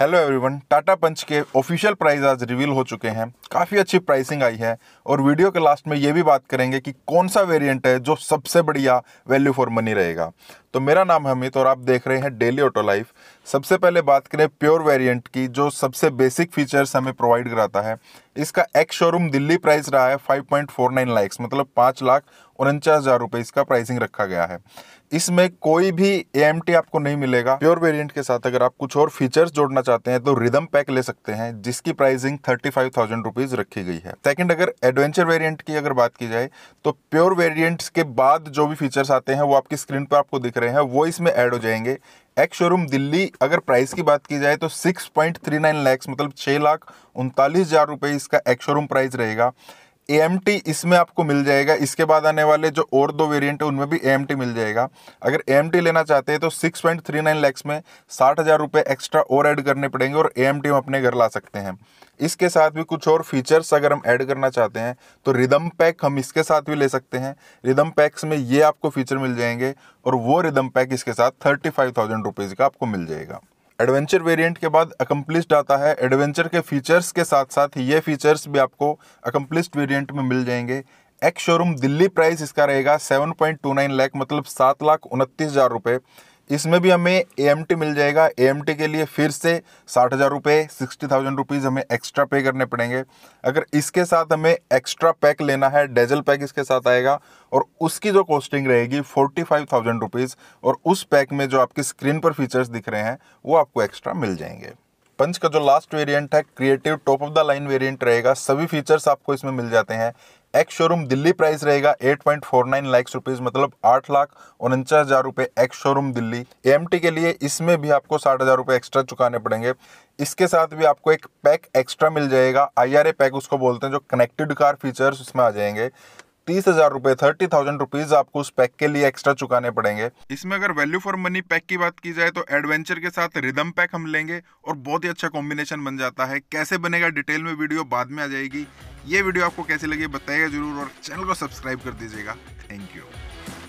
hello everyone Tata पंच के official price आज reveal हो चुके हैं काफ़ी अच्छी प्राइसिंग आई है और वीडियो के लास्ट में ये भी बात करेंगे कि कौन सा वेरिएंट है जो सबसे बढ़िया वैल्यू फॉर मनी रहेगा तो मेरा नाम अमित और आप देख रहे हैं डेली ऑटो लाइफ सबसे पहले बात करें प्योर वेरिएंट की जो सबसे बेसिक फीचर्स हमें प्रोवाइड कराता है इसका एक्स शोरूम दिल्ली प्राइस रहा है फाइव पॉइंट मतलब पाँच लाख उनचास हज़ार रुपये इसका प्राइसिंग रखा गया है इसमें कोई भी ए आपको नहीं मिलेगा प्योर वेरिएंट के साथ अगर आप कुछ और फीचर्स जोड़ना चाहते हैं तो रिदम पैक ले सकते हैं जिसकी pricing thirty five thousand rupees रखी गई है सेकंड अगर एडवेंचर वेरिएंट की अगर बात की जाए तो प्योर वेरिएंट्स के बाद जो भी फीचर्स आते हैं वो आपकी स्क्रीन पर आपको दिख रहे हैं वो इसमें एड हो जाएंगे एक्स शोरूम दिल्ली अगर प्राइस की बात की जाए तो थ्री नाइन लैक्स मतलब छह लाख उनतालीस हज़ार रुपए इसका एक्स शोरूम प्राइस रहेगा ए इसमें आपको मिल जाएगा इसके बाद आने वाले जो और दो वेरिएंट है उनमें भी ए मिल जाएगा अगर ए लेना चाहते हैं तो six point three nine lakhs में साठ हज़ार रुपये एक्स्ट्रा और ऐड करने पड़ेंगे और ए हम अपने घर ला सकते हैं इसके साथ भी कुछ और फीचर्स अगर हम ऐड करना चाहते हैं तो रिदम पैक हम इसके साथ भी ले सकते हैं रिदम पैक्स में ये आपको फीचर मिल जाएंगे और वो रिदम पैक इसके साथ थर्टी फाइव थाउजेंड रुपीज़ का आपको मिल जाएगा एडवेंचर वेरिएंट के बाद अकम्प्लिस्ड आता है एडवेंचर के फीचर्स के साथ साथ ये फीचर्स भी आपको अकम्प्लिस्ड वेरिएंट में मिल जाएंगे एक्स शोरूम दिल्ली प्राइस इसका रहेगा 7.29 लाख ,00, मतलब सात लाख उनतीस हज़ार रुपये इसमें भी हमें ए मिल जाएगा ए के लिए फिर से साठ हज़ार रुपये सिक्सटी थाउजेंड रुपीज़ हमें एक्स्ट्रा पे करने पड़ेंगे अगर इसके साथ हमें एक्स्ट्रा पैक लेना है डेजल पैक इसके साथ आएगा और उसकी जो कॉस्टिंग रहेगी फोर्टी फाइव थाउजेंड रुपीज़ और उस पैक में जो आपकी स्क्रीन पर फीचर्स दिख रहे हैं वो आपको एक्स्ट्रा मिल जाएंगे पंच का जो लास्ट वेरिएंट है creative top of the line variant रहेगा सभी फीचर्स आपको इसमें मिल जाते हैं एक्स शोरूम दिल्ली प्राइस रहेगा 8.49 point four nine lakh rupees मतलब आठ लाख उनचास हजार रुपये एक्स शोरूम दिल्ली एम के लिए इसमें भी आपको साठ हजार रुपये एक्स्ट्रा चुकाने पड़ेंगे इसके साथ भी आपको एक पैक एक्स्ट्रा मिल जाएगा आई पैक उसको बोलते हैं जो कनेक्टेड कार फीचर्स उसमें आ जाएंगे तीस हजार रुपए थर्टी थाउजेंड रुपीज़ आपको उस पैक के लिए एक्स्ट्रा चुकाने पड़ेंगे इसमें अगर वैल्यू फॉर मनी पैक की बात की जाए तो एडवेंचर के साथ रिदम पैक हम लेंगे और बहुत ही अच्छा कॉम्बिनेशन बन जाता है कैसे बनेगा डिटेल में वीडियो बाद में आ जाएगी ये वीडियो आपको कैसे लगी बताइएगा जरूर और चैनल को सब्सक्राइब कर दीजिएगा थैंक यू